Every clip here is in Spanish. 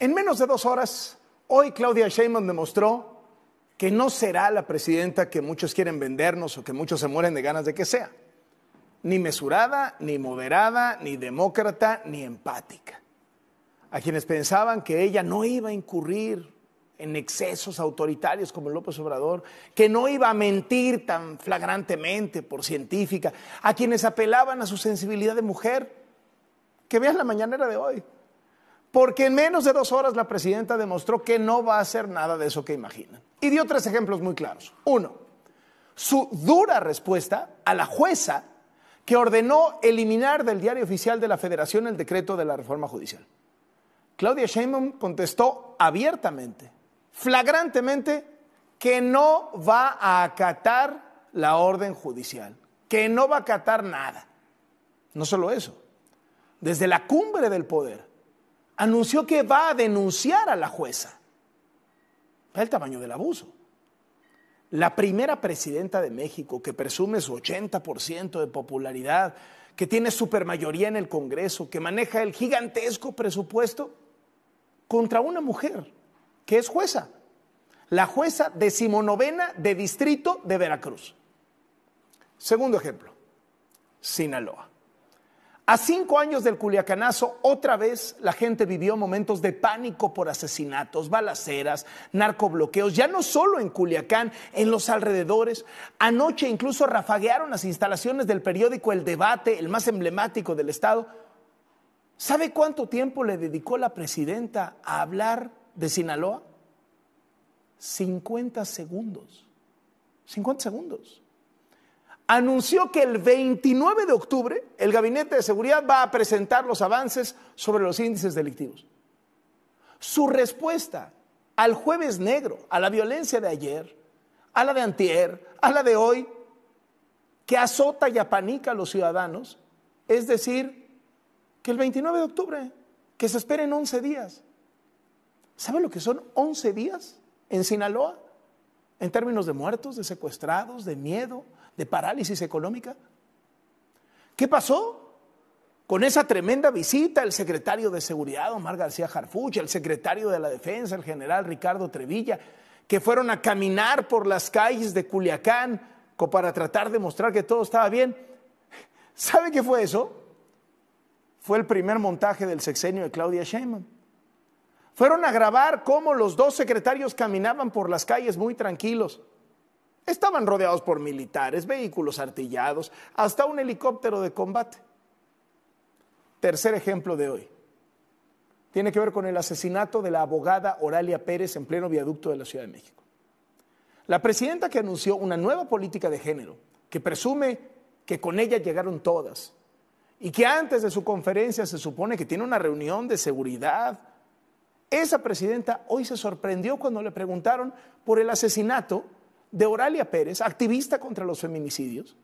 En menos de dos horas, hoy Claudia Sheinbaum demostró que no será la presidenta que muchos quieren vendernos o que muchos se mueren de ganas de que sea. Ni mesurada, ni moderada, ni demócrata, ni empática. A quienes pensaban que ella no iba a incurrir en excesos autoritarios como López Obrador, que no iba a mentir tan flagrantemente por científica, a quienes apelaban a su sensibilidad de mujer, que vean la mañanera de hoy porque en menos de dos horas la presidenta demostró que no va a hacer nada de eso que imaginan. Y dio tres ejemplos muy claros. Uno, su dura respuesta a la jueza que ordenó eliminar del diario oficial de la Federación el decreto de la reforma judicial. Claudia Sheinbaum contestó abiertamente, flagrantemente, que no va a acatar la orden judicial, que no va a acatar nada. No solo eso, desde la cumbre del poder anunció que va a denunciar a la jueza. El tamaño del abuso. La primera presidenta de México que presume su 80% de popularidad, que tiene supermayoría en el Congreso, que maneja el gigantesco presupuesto contra una mujer que es jueza, la jueza decimonovena de distrito de Veracruz. Segundo ejemplo, Sinaloa. A cinco años del Culiacanazo, otra vez la gente vivió momentos de pánico por asesinatos, balaceras, narcobloqueos, ya no solo en Culiacán, en los alrededores. Anoche incluso rafaguearon las instalaciones del periódico El Debate, el más emblemático del Estado. ¿Sabe cuánto tiempo le dedicó la presidenta a hablar de Sinaloa? 50 segundos. 50 segundos anunció que el 29 de octubre el Gabinete de Seguridad va a presentar los avances sobre los índices delictivos. Su respuesta al jueves negro, a la violencia de ayer, a la de antier, a la de hoy, que azota y apanica a los ciudadanos, es decir, que el 29 de octubre, que se esperen 11 días. ¿Sabe lo que son 11 días en Sinaloa? En términos de muertos, de secuestrados, de miedo, de parálisis económica. ¿Qué pasó? Con esa tremenda visita, el secretario de Seguridad, Omar García Jarfuch, el secretario de la Defensa, el general Ricardo Trevilla, que fueron a caminar por las calles de Culiacán para tratar de mostrar que todo estaba bien. ¿Sabe qué fue eso? Fue el primer montaje del sexenio de Claudia Sheinbaum. Fueron a grabar cómo los dos secretarios caminaban por las calles muy tranquilos. Estaban rodeados por militares, vehículos artillados, hasta un helicóptero de combate. Tercer ejemplo de hoy. Tiene que ver con el asesinato de la abogada Oralia Pérez en pleno viaducto de la Ciudad de México. La presidenta que anunció una nueva política de género, que presume que con ella llegaron todas, y que antes de su conferencia se supone que tiene una reunión de seguridad, esa presidenta hoy se sorprendió cuando le preguntaron por el asesinato de Oralia Pérez, activista contra los feminicidios,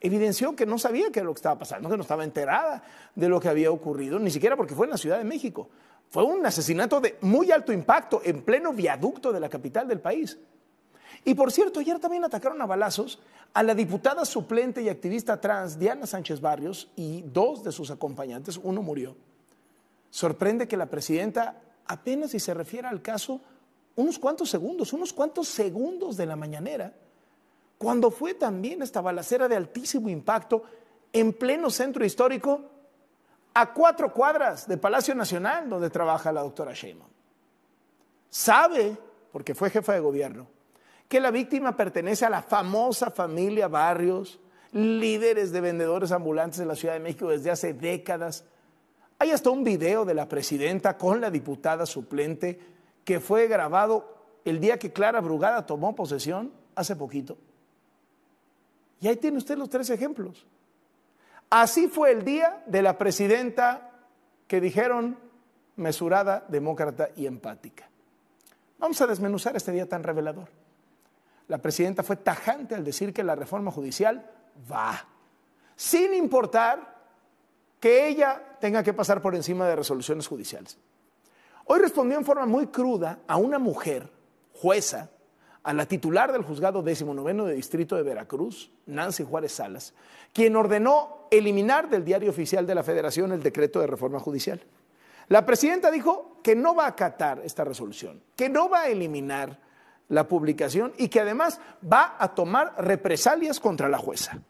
evidenció que no sabía qué era lo que estaba pasando, que no estaba enterada de lo que había ocurrido, ni siquiera porque fue en la Ciudad de México. Fue un asesinato de muy alto impacto en pleno viaducto de la capital del país. Y por cierto, ayer también atacaron a balazos a la diputada suplente y activista trans Diana Sánchez Barrios y dos de sus acompañantes, uno murió. Sorprende que la presidenta apenas si se refiere al caso unos cuantos segundos, unos cuantos segundos de la mañanera, cuando fue también esta balacera de altísimo impacto en pleno centro histórico, a cuatro cuadras de Palacio Nacional, donde trabaja la doctora Sheinbaum. Sabe, porque fue jefa de gobierno, que la víctima pertenece a la famosa familia Barrios, líderes de vendedores ambulantes de la Ciudad de México desde hace décadas. Hay hasta un video de la presidenta con la diputada suplente que fue grabado el día que Clara Brugada tomó posesión hace poquito. Y ahí tiene usted los tres ejemplos. Así fue el día de la presidenta que dijeron mesurada, demócrata y empática. Vamos a desmenuzar este día tan revelador. La presidenta fue tajante al decir que la reforma judicial va, sin importar que ella tenga que pasar por encima de resoluciones judiciales. Hoy respondió en forma muy cruda a una mujer, jueza, a la titular del juzgado 19 de Distrito de Veracruz, Nancy Juárez Salas, quien ordenó eliminar del diario oficial de la Federación el decreto de reforma judicial. La presidenta dijo que no va a acatar esta resolución, que no va a eliminar la publicación y que además va a tomar represalias contra la jueza.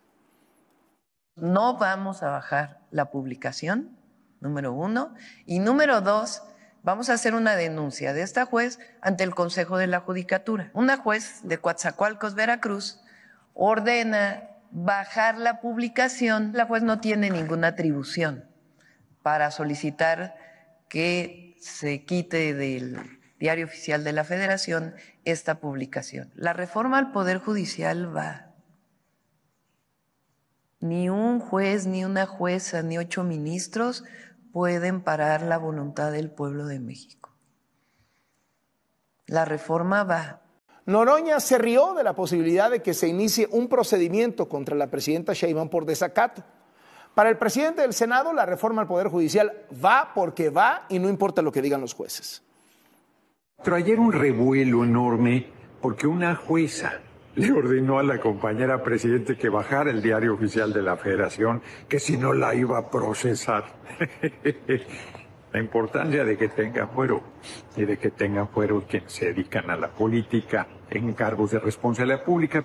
No vamos a bajar la publicación, número uno. Y número dos, vamos a hacer una denuncia de esta juez ante el Consejo de la Judicatura. Una juez de Coatzacoalcos, Veracruz, ordena bajar la publicación. La juez no tiene ninguna atribución para solicitar que se quite del diario oficial de la Federación esta publicación. La reforma al Poder Judicial va. Ni un juez, ni una jueza, ni ocho ministros pueden parar la voluntad del pueblo de México. La reforma va. Noroña se rió de la posibilidad de que se inicie un procedimiento contra la presidenta Sheinbaum por desacato. Para el presidente del Senado, la reforma al Poder Judicial va porque va y no importa lo que digan los jueces. Trajeron un revuelo enorme porque una jueza le ordenó a la compañera presidente que bajara el diario oficial de la federación, que si no la iba a procesar. la importancia de que tenga fuero y de que tengan fuero quienes se dedican a la política en cargos de responsabilidad pública.